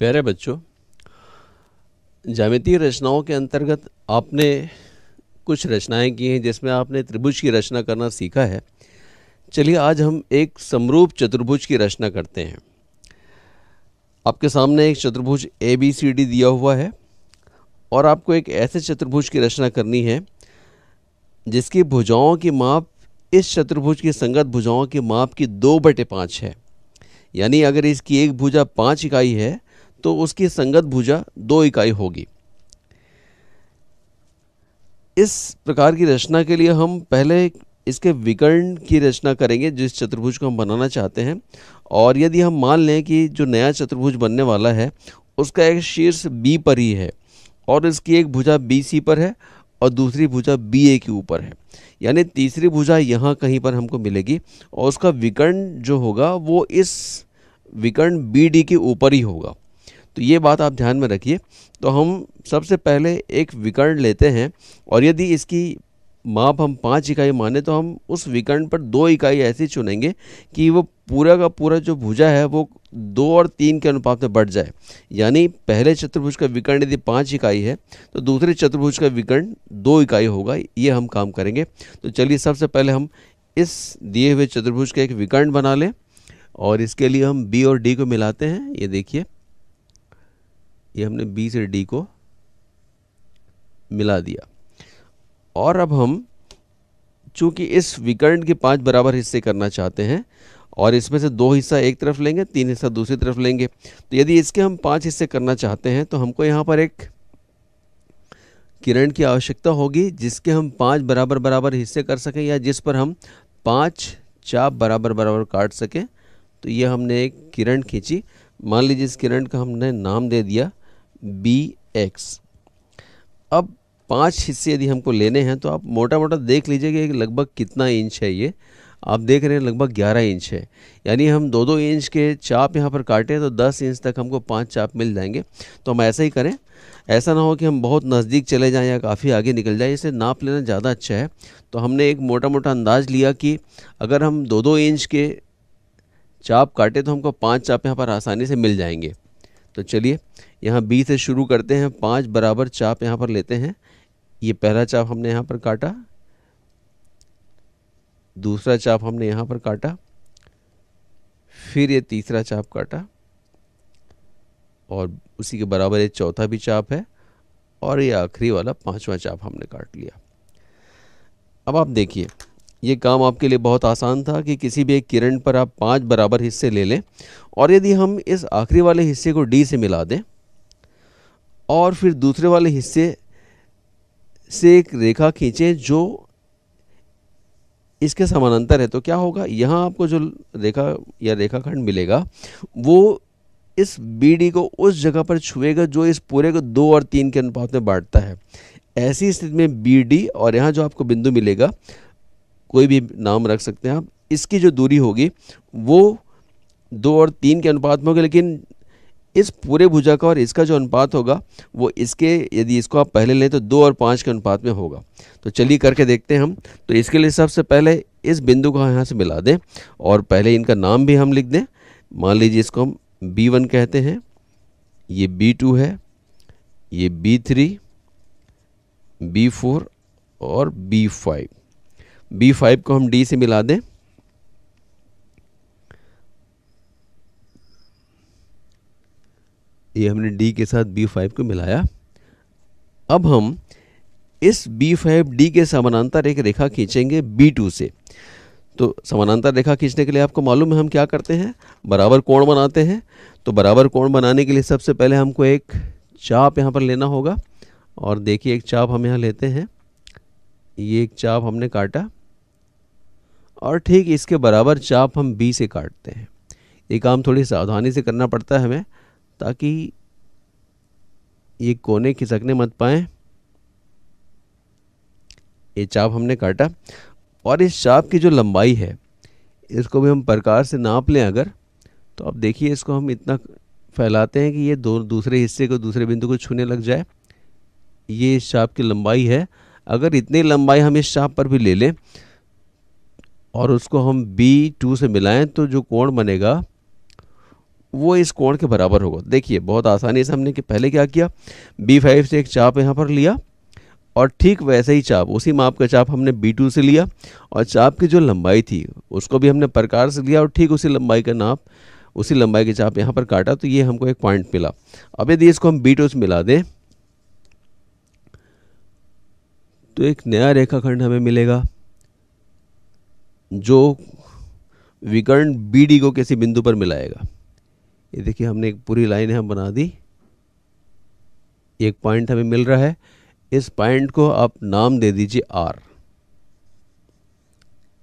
प्यारे बच्चों जामितीय रचनाओं के अंतर्गत आपने कुछ रचनाएं की हैं जिसमें आपने त्रिभुज की रचना करना सीखा है चलिए आज हम एक समरूप चतुर्भुज की रचना करते हैं आपके सामने एक चतुर्भुज ए बी सी डी दिया हुआ है और आपको एक ऐसे चतुर्भुज की रचना करनी है जिसकी भुजाओं की माप इस चतुर्भुज की संगत भुजाओं की माप की दो बटे पाँच है यानी अगर इसकी एक भुजा पाँच इकाई है तो उसकी संगत भुजा दो इकाई होगी इस प्रकार की रचना के लिए हम पहले इसके विकर्ण की रचना करेंगे जिस चतुर्भुज को हम बनाना चाहते हैं और यदि हम मान लें कि जो नया चतुर्भुज बनने वाला है उसका एक शीर्ष बी पर ही है और इसकी एक भुजा बी सी पर है और दूसरी भुजा बी ए के ऊपर है यानी तीसरी भुजा यहाँ कहीं पर हमको मिलेगी और उसका विकर्ण जो होगा वो इस विकर्ण बी डी के ऊपर ही होगा तो ये बात आप ध्यान में रखिए तो हम सबसे पहले एक विकर्ण लेते हैं और यदि इसकी माप हम पाँच इकाई माने तो हम उस विकर्ण पर दो इकाई ऐसी चुनेंगे कि वो पूरा का पूरा जो भुजा है वो दो और तीन के अनुपात में बढ़ जाए यानी पहले चतुर्भुज का विकर्ण यदि पाँच इकाई है तो दूसरे चतुर्भुज का विकर्ण दो इकाई होगा ये हम काम करेंगे तो चलिए सबसे पहले हम इस दिए हुए चतुर्भुज का एक विकर्ण बना लें और इसके लिए हम बी और डी को मिलाते हैं ये देखिए ये हमने बी से डी को मिला दिया और अब हम चूंकि इस विकर्ण के पांच बराबर हिस्से करना चाहते हैं और इसमें से दो हिस्सा एक तरफ लेंगे तीन हिस्सा दूसरी तरफ लेंगे तो यदि इसके हम पांच हिस्से करना चाहते हैं तो हमको यहाँ पर एक किरण की आवश्यकता होगी जिसके हम पांच बराबर बराबर हिस्से कर सकें या जिस पर हम पांच चाप बराबर बराबर काट सकें तो ये हमने एक किरण खींची मान लीजिए इस किरण का हमने नाम दे दिया बी एक्स अब पांच हिस्से यदि हमको लेने हैं तो आप मोटा मोटा देख लीजिए कि लगभग कितना इंच है ये आप देख रहे हैं लगभग 11 इंच है यानी हम दो दो इंच के चाप यहाँ पर काटें तो 10 इंच तक हमको पांच चाप मिल जाएंगे तो हम ऐसा ही करें ऐसा ना हो कि हम बहुत नज़दीक चले जाएं या काफ़ी आगे निकल जाएं इसे नाप लेना ज़्यादा अच्छा है तो हमने एक मोटा मोटा अंदाज लिया कि अगर हम दो दो इंच के चाप काटे तो हमको पाँच चाप यहाँ पर आसानी से मिल जाएंगे तो चलिए यहाँ बी से शुरू करते हैं पाँच बराबर चाप यहाँ पर लेते हैं ये पहला चाप हमने यहाँ पर काटा दूसरा चाप हमने यहाँ पर काटा फिर ये तीसरा चाप काटा और उसी के बराबर ये चौथा भी चाप है और ये आखिरी वाला पांचवा चाप हमने काट लिया अब आप देखिए ये काम आपके लिए बहुत आसान था कि किसी भी एक किरण पर आप पांच बराबर हिस्से ले लें और यदि हम इस आखिरी वाले हिस्से को डी से मिला दें और फिर दूसरे वाले हिस्से से एक रेखा खींचें जो इसके समानांतर है तो क्या होगा यहाँ आपको जो रेखा या रेखाखंड मिलेगा वो इस बी को उस जगह पर छुएगा जो इस पूरे को दो और तीन के अनुपात में बांटता है ऐसी स्थिति में बी और यहाँ जो आपको बिंदु मिलेगा कोई भी नाम रख सकते हैं आप इसकी जो दूरी होगी वो दो और तीन के अनुपात में होगी लेकिन इस पूरे भुजा का और इसका जो अनुपात होगा वो इसके यदि इसको आप पहले लें तो दो और पाँच के अनुपात में होगा तो चलिए करके देखते हैं हम तो इसके लिए सबसे पहले इस बिंदु को यहाँ से मिला दें और पहले इनका नाम भी हम लिख दें मान लीजिए इसको हम बी वन कहते हैं ये बी टू है ये बी थ्री बी फोर और बी फाइव बी फाइव को हम डी से मिला दें ये हमने डी के साथ बी फाइव को मिलाया अब हम इस बी फाइव डी के समानांतर एक रेखा खींचेंगे बी टू से तो समानांतर रेखा खींचने के लिए आपको मालूम है हम क्या करते हैं बराबर कोण बनाते हैं तो बराबर कोण बनाने के लिए सबसे पहले हमको एक चाप यहाँ पर लेना होगा और देखिए एक चाप हम यहाँ लेते हैं ये एक चाप हमने काटा और ठीक इसके बराबर चाप हम बी से काटते हैं ये काम थोड़ी सावधानी से करना पड़ता है हमें ताकि ये कोने खिसकने मत पाए ये चाप हमने काटा और इस चाप की जो लंबाई है इसको भी हम प्रकार से नाप लें अगर तो आप देखिए इसको हम इतना फैलाते हैं कि ये दो दूसरे हिस्से को दूसरे बिंदु को छूने लग जाए ये इस चाप की लंबाई है अगर इतनी लंबाई हम इस चाप पर भी ले लें और उसको हम बी टू से मिलाएं तो जो कोण बनेगा वो इस कोण के बराबर होगा देखिए बहुत आसानी से हमने कि पहले क्या किया बी फाइव से एक चाप यहाँ पर लिया और ठीक वैसे ही चाप उसी माप का चाप हमने बी टू से लिया और चाप की जो लंबाई थी उसको भी हमने प्रकार से लिया और ठीक उसी लंबाई का नाप उसी लंबाई के चाप यहाँ पर काटा तो ये हमको एक पॉइंट मिला अब यदि इसको हम बी टू से मिला दें तो एक नया रेखाखंड हमें मिलेगा जो विकर्ण बी डी को किसी बिंदु पर मिलाएगा ये देखिए हमने एक पूरी लाइन हम बना दी एक पॉइंट हमें मिल रहा है इस पॉइंट को आप नाम दे दीजिए आर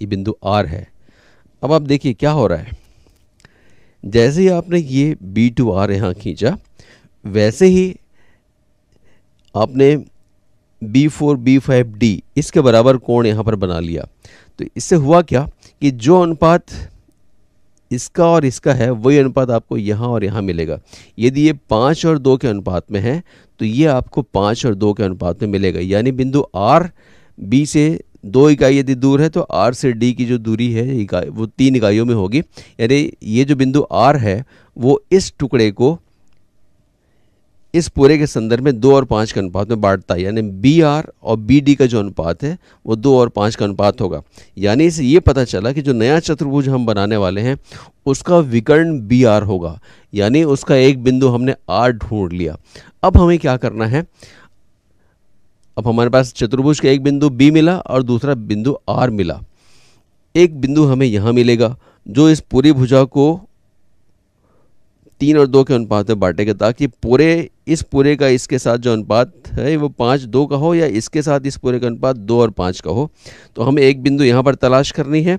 ये बिंदु आर है अब आप देखिए क्या हो रहा है जैसे ही आपने ये बी टू आर यहाँ खींचा वैसे ही आपने B four B five D इसके बराबर कोण यहाँ पर बना लिया तो इससे हुआ क्या कि जो अनुपात इसका और इसका है वही अनुपात आपको यहाँ और यहाँ मिलेगा यदि ये पाँच और दो के अनुपात में है तो ये आपको पाँच और दो के अनुपात में मिलेगा यानी बिंदु आर बी से दो इकाई यदि दूर है तो आर से डी की जो दूरी है इकाई वो तीन इकाइयों में होगी यानी ये जो बिंदु आर है वो इस टुकड़े को इस पूरे के संदर्भ में दो और पाँच के अनुपात में बांटता है यानी बी आर और बी डी का जो अनुपात है वो दो और पाँच का अनुपात होगा यानी इसे ये पता चला कि जो नया चतुर्भुज हम बनाने वाले हैं उसका विकर्ण बी आर होगा यानी उसका एक बिंदु हमने आर ढूंढ लिया अब हमें क्या करना है अब हमारे पास चतुर्भुज का एक बिंदु बी मिला और दूसरा बिंदु आर मिला एक बिंदु हमें यहाँ मिलेगा जो इस पूरी भुजा को तीन और दो के अनुपात में बांटेगा ताकि पूरे इस पूरे का इसके साथ जो अनुपात है वो पाँच दो का हो या इसके साथ इस पूरे का अनुपात दो और पाँच का हो तो हमें एक बिंदु यहाँ पर तलाश करनी है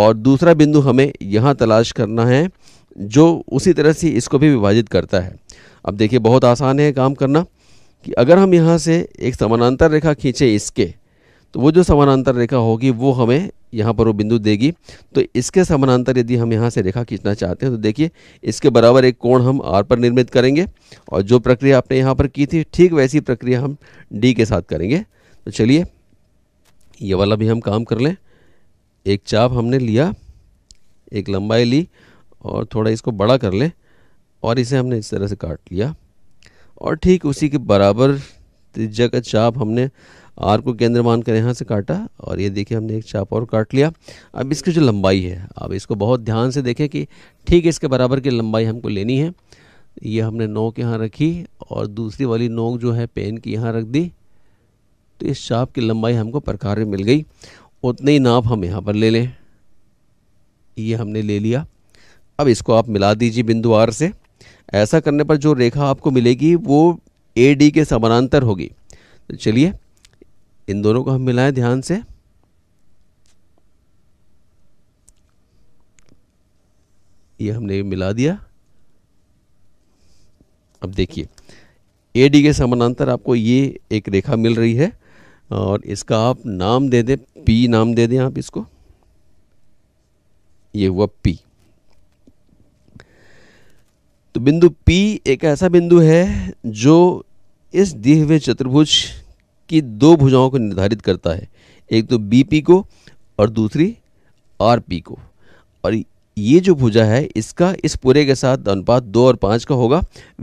और दूसरा बिंदु हमें यहाँ तलाश करना है जो उसी तरह से इसको भी विभाजित करता है अब देखिए बहुत आसान है काम करना कि अगर हम यहाँ से एक समानांतर रेखा खींचे इसके तो वो जो समानांतर रेखा होगी वो हमें यहाँ पर वो बिंदु देगी तो इसके समानांतर यदि हम यहाँ से रेखा खींचना चाहते हैं तो देखिए इसके बराबर एक कोण हम आर पर निर्मित करेंगे और जो प्रक्रिया आपने यहाँ पर की थी ठीक वैसी प्रक्रिया हम डी के साथ करेंगे तो चलिए ये वाला भी हम काम कर लें एक चाप हमने लिया एक लंबाई ली और थोड़ा इसको बड़ा कर लें और इसे हमने इस तरह से काट लिया और ठीक उसी के बराबर त्रिज्या का चाप हमने आर को केंद्र मानकर यहाँ से काटा और ये देखिए हमने एक चाप और काट लिया अब इसकी जो लंबाई है अब इसको बहुत ध्यान से देखें कि ठीक इसके बराबर की लंबाई हमको लेनी है ये हमने नोक यहाँ रखी और दूसरी वाली नोक जो है पेन की यहाँ रख दी तो इस चाप की लंबाई हमको प्रकार में मिल गई उतने ही नाप हम यहाँ पर ले लें ये हमने ले लिया अब इसको आप मिला दीजिए बिंदु आर से ऐसा करने पर जो रेखा आपको मिलेगी वो ए डी के समानांतर होगी तो चलिए इन दोनों को हम मिलाएं ध्यान से ये हमने मिला दिया अब देखिए ए डी के समानांतर आपको ये एक रेखा मिल रही है और इसका आप नाम दे दें पी नाम दे दें आप इसको ये हुआ पी तो बिंदु पी एक ऐसा बिंदु है जो इस दिए हुए चतुर्भुज की दो भुजाओं को निर्धारित करता है एक तो बी को और दूसरी आर को और ये जो भुजा है इसका इस पूरे के साथ अनुपात दो और पाँच का होगा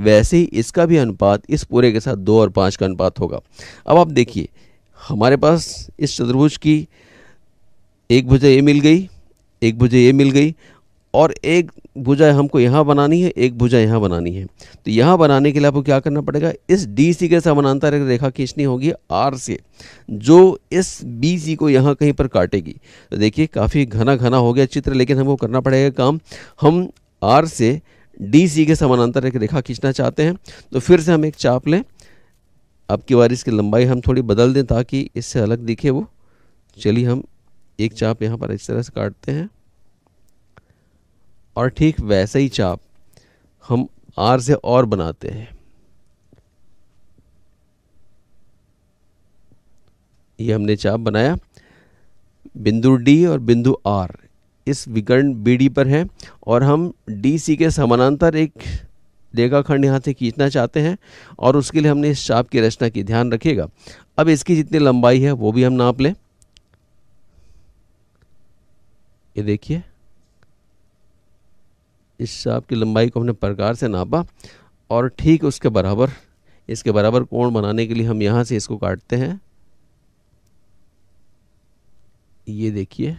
वैसे ही इसका भी अनुपात इस पूरे के साथ दो और पाँच का अनुपात होगा अब आप देखिए हमारे पास इस चतुर्भुज की एक भुजा ये मिल गई एक भुजा ये मिल गई और एक भुजा हमको यहाँ बनानी है एक भुजा यहाँ बनानी है तो यहाँ बनाने के लिए आपको क्या करना पड़ेगा इस डी सी के समानांतर एक रेखा खींचनी होगी आर से जो इस बी सी को यहाँ कहीं पर काटेगी तो देखिए काफ़ी घना घना हो गया चित्र लेकिन हमको करना पड़ेगा काम हम आर से डी सी के समानांतर एक रेखा खींचना चाहते हैं तो फिर से हम एक चाप लें आपकी बार इसकी लंबाई हम थोड़ी बदल दें ताकि इससे अलग दिखे वो चलिए हम एक चाप यहाँ पर इस तरह से काटते हैं और ठीक वैसे ही चाप हम आर से और बनाते हैं ये हमने चाप बनाया बिंदु डी और बिंदु आर इस विकर्ण बी पर है और हम डी सी के समानांतर एक रेखाखंड यहाँ से खींचना चाहते हैं और उसके लिए हमने इस चाप की रचना की ध्यान रखिएगा अब इसकी जितनी लंबाई है वो भी हम नाप लें ये देखिए इस शाप की लंबाई को हमने प्रकार से नापा और ठीक उसके बराबर इसके बराबर कोण बनाने के लिए हम यहाँ से इसको काटते हैं ये देखिए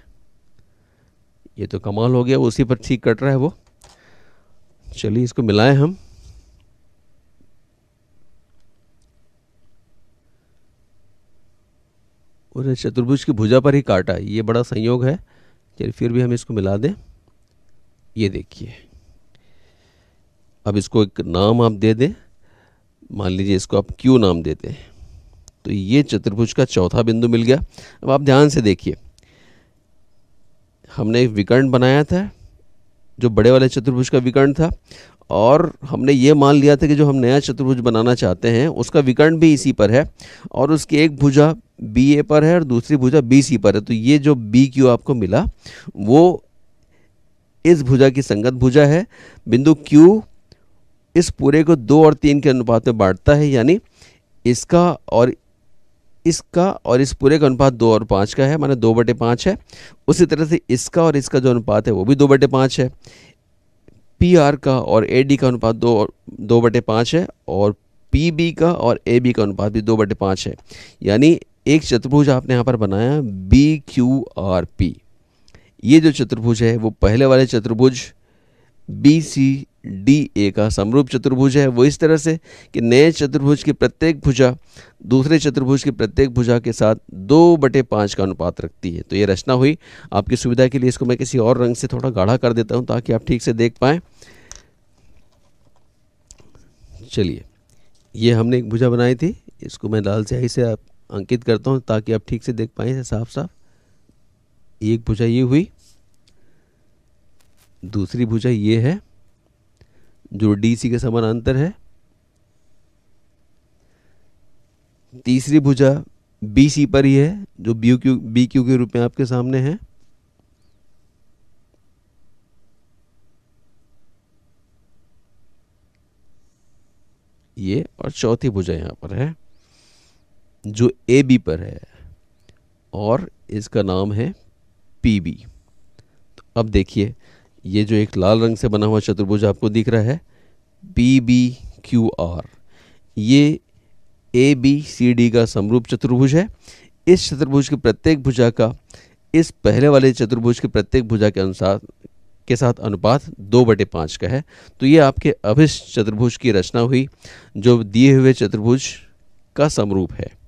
ये तो कमाल हो गया वो उसी पर ठीक कट रहा है वो चलिए इसको मिलाएं हम और चतुर्भुज की भुजा पर ही काटा ये बड़ा संयोग है चलिए फिर भी हम इसको मिला दें ये देखिए अब इसको एक नाम आप दे दें मान लीजिए इसको आप क्यू नाम देते हैं तो ये चतुर्भुज का चौथा बिंदु मिल गया अब आप ध्यान से देखिए हमने एक विकर्ण बनाया था जो बड़े वाले चतुर्भुज का विकर्ण था और हमने ये मान लिया था कि जो हम नया चतुर्भुज बनाना चाहते हैं उसका विकर्ण भी इसी पर है और उसकी एक भुजा बी ए पर है और दूसरी भुजा बी सी पर है तो ये जो बी क्यू आपको मिला वो इस भुजा की संगत भुजा है बिंदु क्यू इस पूरे को दो और तीन के अनुपात में बांटता है यानी इसका और इसका और इस पूरे का अनुपात दो और पाँच का है माना दो बटे पाँच है उसी तरह से इसका और इसका जो अनुपात है वो भी दो बटे पाँच है पी आर का और ए डी का अनुपात दो और दो बटे पाँच है और पी बी का और ए बी का अनुपात भी दो बटे पाँच है यानी एक चतुर्भुज आपने यहाँ पर बनाया बी क्यू आर पी ये जो चतुर्भुज है वो पहले वाले चतुर्भुज बी सी डी ए का समरूप चतुर्भुज है वो इस तरह से कि नए चतुर्भुज की प्रत्येक भुजा दूसरे चतुर्भुज की प्रत्येक भुजा के साथ दो बटे पाँच का अनुपात रखती है तो ये रचना हुई आपकी सुविधा के लिए इसको मैं किसी और रंग से थोड़ा गाढ़ा कर देता हूँ ताकि आप ठीक से देख पाएँ चलिए ये हमने एक भुजा बनाई थी इसको मैं लाल स्याही से अंकित करता हूँ ताकि आप ठीक से देख पाएँ साफ साफ एक भुजा ये हुई दूसरी भुजा ये है जो डी सी के समानांतर है तीसरी भुजा बी सी पर ही है जो बी क्यू बी क्यू के रूप में आपके सामने है ये और चौथी भुजा यहां पर है जो ए बी पर है और इसका नाम है पी बी तो अब देखिए ये जो एक लाल रंग से बना हुआ चतुर्भुज आपको दिख रहा है पी बी क्यू आर ये ए बी सी डी का समरूप चतुर्भुज है इस चतुर्भुज की प्रत्येक भुजा का इस पहले वाले चतुर्भुज की प्रत्येक भुजा के अनुसार के साथ अनुपात दो बटे पाँच का है तो ये आपके अभिष्ट चतुर्भुज की रचना हुई जो दिए हुए चतुर्भुज का समरूप है